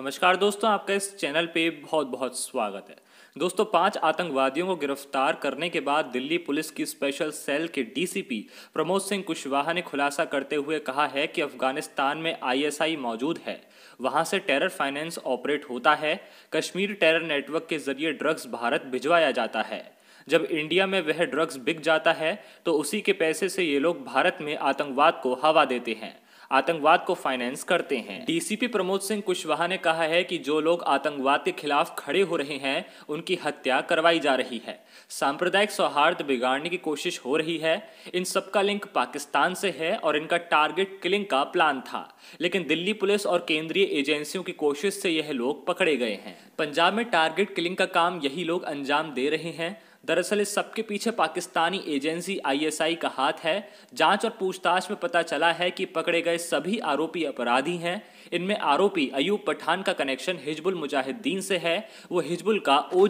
नमस्कार दोस्तों आपका इस चैनल पे बहुत बहुत स्वागत है दोस्तों पांच आतंकवादियों को गिरफ्तार करने के बाद दिल्ली पुलिस की स्पेशल सेल के डीसीपी प्रमोद सिंह कुशवाहा ने खुलासा करते हुए कहा है कि अफगानिस्तान में आईएसआई मौजूद है वहां से टेरर फाइनेंस ऑपरेट होता है कश्मीर टेरर नेटवर्क के जरिए ड्रग्स भारत भिजवाया जाता है जब इंडिया में वह ड्रग्स बिक जाता है तो उसी के पैसे से ये लोग भारत में आतंकवाद को हवा देते हैं आतंकवाद को फाइनेंस करते हैं डीसीपी प्रमोद सिंह कुशवाहा ने कहा है कि जो लोग आतंकवाद के खिलाफ खड़े हो रहे हैं उनकी हत्या करवाई जा रही है सांप्रदायिक सौहार्द बिगाड़ने की कोशिश हो रही है इन सबका लिंक पाकिस्तान से है और इनका टारगेट किलिंग का प्लान था लेकिन दिल्ली पुलिस और केंद्रीय एजेंसियों की कोशिश से यह लोग पकड़े गए हैं पंजाब में टारगेट किलिंग का काम यही लोग अंजाम दे रहे हैं दरअसल इस सबके पीछे पाकिस्तानी एजेंसी आईएसआई का हाथ है जांच और पूछताछ में पता चला है कि पकड़े गए सभी आरोपी अपराधी हैं इनमें आरोपी अयूब पठान का कनेक्शन हिजबुल मुजाहिदीन से है वो हिजबुल का ओ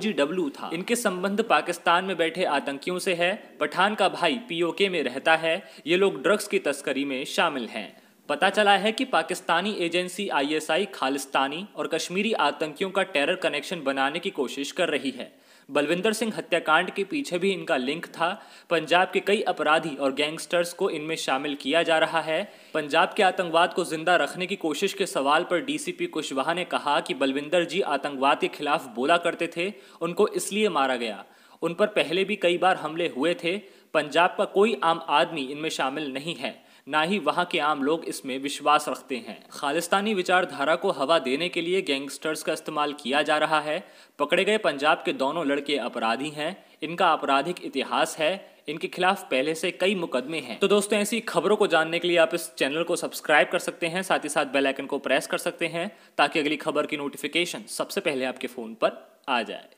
था इनके संबंध पाकिस्तान में बैठे आतंकियों से है पठान का भाई पीओके में रहता है ये लोग ड्रग्स की तस्करी में शामिल हैं पता चला है कि पाकिस्तानी एजेंसी आईएसआई खालिस्तानी और कश्मीरी आतंकियों का टेरर कनेक्शन बनाने की कोशिश कर रही है बलविंदर सिंह हत्याकांड के पीछे भी इनका लिंक था पंजाब के कई अपराधी और गैंगस्टर्स को इनमें शामिल किया जा रहा है पंजाब के आतंकवाद को जिंदा रखने की कोशिश के सवाल पर डीसीपी कुशवाहा ने कहा कि बलविंदर जी आतंकवाद के खिलाफ बोला करते थे उनको इसलिए मारा गया उन पर पहले भी कई बार हमले हुए थे पंजाब का कोई आम आदमी इनमें शामिल नहीं है ना ही वहाँ के आम लोग इसमें विश्वास रखते हैं खालिस्तानी विचारधारा को हवा देने के लिए गैंगस्टर्स का इस्तेमाल किया जा रहा है पकड़े गए पंजाब के दोनों लड़के अपराधी हैं इनका आपराधिक इतिहास है इनके खिलाफ पहले से कई मुकदमे हैं तो दोस्तों ऐसी खबरों को जानने के लिए आप इस चैनल को सब्सक्राइब कर सकते हैं साथ ही साथ बेल आइकन को प्रेस कर सकते हैं ताकि अगली खबर की नोटिफिकेशन सबसे पहले आपके फ़ोन पर आ जाए